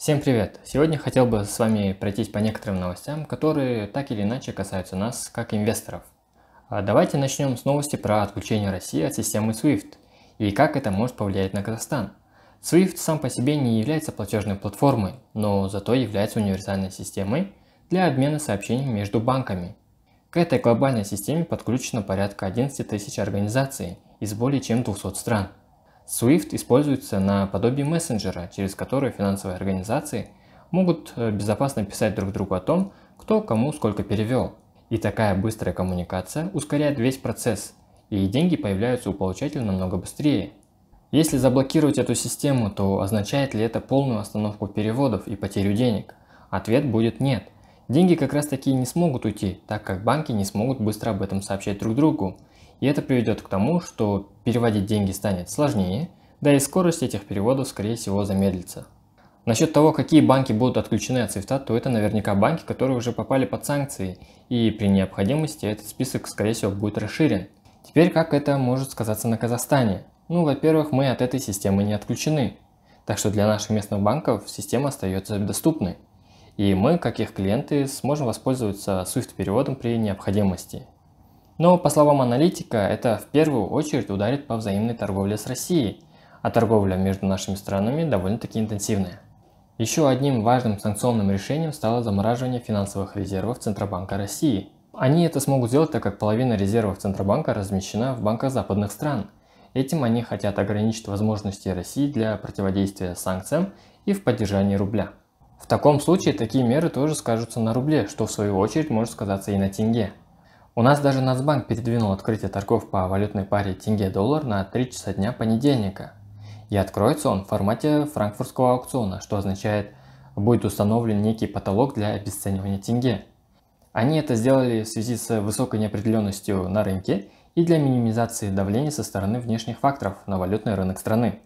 Всем привет! Сегодня хотел бы с вами пройтись по некоторым новостям, которые так или иначе касаются нас как инвесторов. А давайте начнем с новости про отключение России от системы SWIFT и как это может повлиять на Казахстан. SWIFT сам по себе не является платежной платформой, но зато является универсальной системой для обмена сообщениями между банками. К этой глобальной системе подключено порядка 11 тысяч организаций из более чем 200 стран – SWIFT используется на подобии мессенджера, через который финансовые организации могут э, безопасно писать друг другу о том, кто кому сколько перевел. И такая быстрая коммуникация ускоряет весь процесс, и деньги появляются у получателя намного быстрее. Если заблокировать эту систему, то означает ли это полную остановку переводов и потерю денег? Ответ будет нет. Деньги как раз таки не смогут уйти, так как банки не смогут быстро об этом сообщать друг другу, и это приведет к тому, что переводить деньги станет сложнее, да и скорость этих переводов, скорее всего, замедлится. Насчет того, какие банки будут отключены от свифта, то это наверняка банки, которые уже попали под санкции, и при необходимости этот список, скорее всего, будет расширен. Теперь как это может сказаться на Казахстане? Ну, во-первых, мы от этой системы не отключены, так что для наших местных банков система остается доступной, и мы, как их клиенты, сможем воспользоваться SWIFT-переводом при необходимости. Но, по словам аналитика, это в первую очередь ударит по взаимной торговле с Россией, а торговля между нашими странами довольно-таки интенсивная. Еще одним важным санкционным решением стало замораживание финансовых резервов Центробанка России. Они это смогут сделать, так как половина резервов Центробанка размещена в банках западных стран. Этим они хотят ограничить возможности России для противодействия санкциям и в поддержании рубля. В таком случае такие меры тоже скажутся на рубле, что в свою очередь может сказаться и на тенге. У нас даже Нацбанк передвинул открытие торгов по валютной паре тенге-доллар на 3 часа дня понедельника. И откроется он в формате франкфуртского аукциона, что означает, будет установлен некий потолок для обесценивания тенге. Они это сделали в связи с высокой неопределенностью на рынке и для минимизации давления со стороны внешних факторов на валютный рынок страны.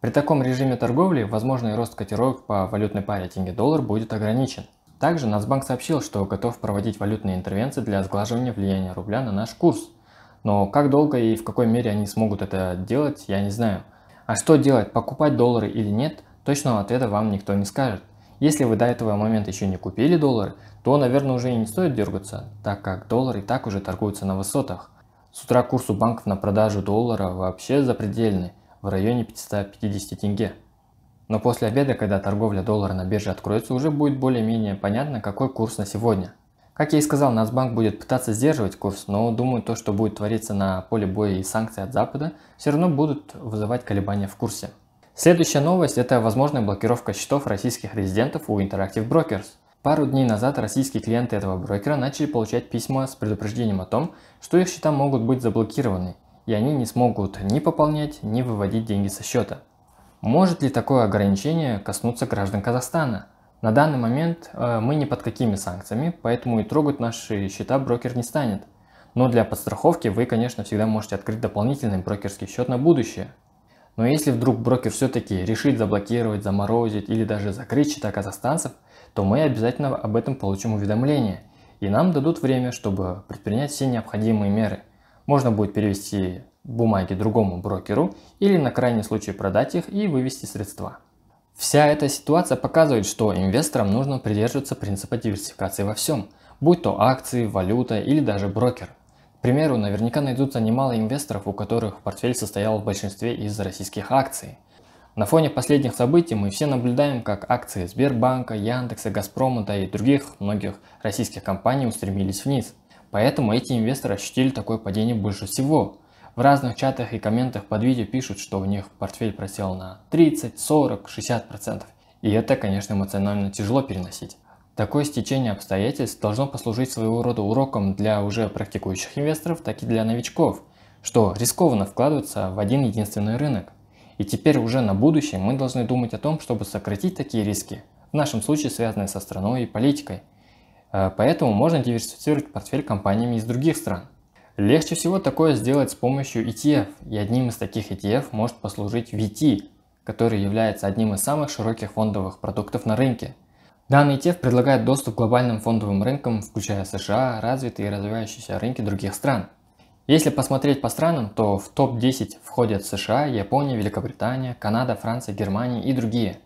При таком режиме торговли возможный рост котировок по валютной паре тенге-доллар будет ограничен – также Нацбанк сообщил, что готов проводить валютные интервенции для сглаживания влияния рубля на наш курс. Но как долго и в какой мере они смогут это делать, я не знаю. А что делать, покупать доллары или нет, точного ответа вам никто не скажет. Если вы до этого момента еще не купили доллары, то, наверное, уже и не стоит дергаться, так как доллары и так уже торгуются на высотах. С утра курсу банков на продажу доллара вообще запредельный, в районе 550 тенге. Но после обеда, когда торговля доллара на бирже откроется, уже будет более-менее понятно, какой курс на сегодня. Как я и сказал, Нацбанк будет пытаться сдерживать курс, но думаю, то, что будет твориться на поле боя и санкции от Запада, все равно будут вызывать колебания в курсе. Следующая новость – это возможная блокировка счетов российских резидентов у Interactive Brokers. Пару дней назад российские клиенты этого брокера начали получать письма с предупреждением о том, что их счета могут быть заблокированы, и они не смогут ни пополнять, ни выводить деньги со счета. Может ли такое ограничение коснуться граждан Казахстана? На данный момент э, мы не под какими санкциями, поэтому и трогать наши счета брокер не станет. Но для подстраховки вы, конечно, всегда можете открыть дополнительный брокерский счет на будущее. Но если вдруг брокер все-таки решит заблокировать, заморозить или даже закрыть счета казахстанцев, то мы обязательно об этом получим уведомление. И нам дадут время, чтобы предпринять все необходимые меры. Можно будет перевести бумаги другому брокеру или на крайний случай продать их и вывести средства. Вся эта ситуация показывает, что инвесторам нужно придерживаться принципа диверсификации во всем, будь то акции, валюта или даже брокер. К примеру, наверняка найдутся немало инвесторов, у которых портфель состоял в большинстве из российских акций. На фоне последних событий мы все наблюдаем, как акции Сбербанка, Яндекса, Газпрома, да и других многих российских компаний устремились вниз. Поэтому эти инвесторы ощутили такое падение больше всего. В разных чатах и комментах под видео пишут, что у них портфель просел на 30, 40, 60%. процентов, И это, конечно, эмоционально тяжело переносить. Такое стечение обстоятельств должно послужить своего рода уроком для уже практикующих инвесторов, так и для новичков, что рискованно вкладываться в один единственный рынок. И теперь уже на будущее мы должны думать о том, чтобы сократить такие риски, в нашем случае связанные со страной и политикой. Э, поэтому можно диверсифицировать портфель компаниями из других стран. Легче всего такое сделать с помощью ETF, и одним из таких ETF может послужить VT, который является одним из самых широких фондовых продуктов на рынке. Данный ETF предлагает доступ к глобальным фондовым рынкам, включая США, развитые и развивающиеся рынки других стран. Если посмотреть по странам, то в топ-10 входят США, Япония, Великобритания, Канада, Франция, Германия и другие.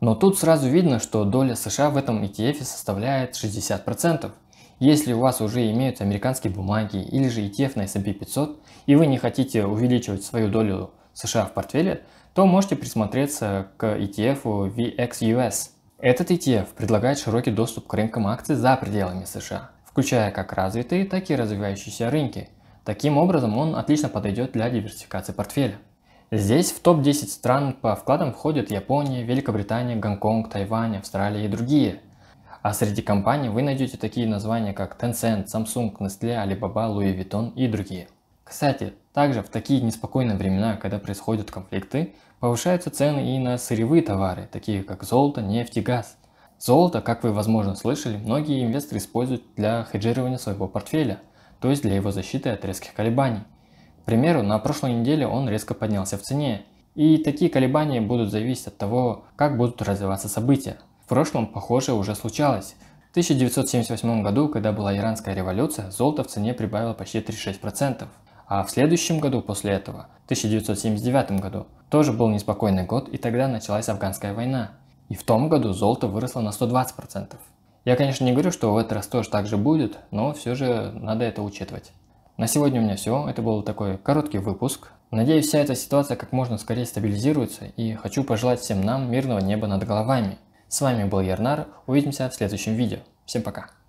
Но тут сразу видно, что доля США в этом ETF составляет 60%. Если у вас уже имеются американские бумаги или же ETF на S&P 500, и вы не хотите увеличивать свою долю США в портфеле, то можете присмотреться к ETF VXUS. Этот ETF предлагает широкий доступ к рынкам акций за пределами США, включая как развитые, так и развивающиеся рынки. Таким образом, он отлично подойдет для диверсификации портфеля. Здесь в топ-10 стран по вкладам входят Япония, Великобритания, Гонконг, Тайвань, Австралия и другие – а среди компаний вы найдете такие названия, как Tencent, Samsung, Nestle, Alibaba, Louis Vuitton и другие. Кстати, также в такие неспокойные времена, когда происходят конфликты, повышаются цены и на сырьевые товары, такие как золото, нефть и газ. Золото, как вы возможно слышали, многие инвесторы используют для хеджирования своего портфеля, то есть для его защиты от резких колебаний. К примеру, на прошлой неделе он резко поднялся в цене, и такие колебания будут зависеть от того, как будут развиваться события. В прошлом похожее уже случалось. В 1978 году, когда была Иранская революция, золото в цене прибавило почти 36%. А в следующем году после этого, в 1979 году, тоже был неспокойный год, и тогда началась Афганская война. И в том году золото выросло на 120%. Я, конечно, не говорю, что в этот раз тоже так же будет, но все же надо это учитывать. На сегодня у меня все. Это был такой короткий выпуск. Надеюсь, вся эта ситуация как можно скорее стабилизируется, и хочу пожелать всем нам мирного неба над головами. С вами был Ярнар, увидимся в следующем видео. Всем пока!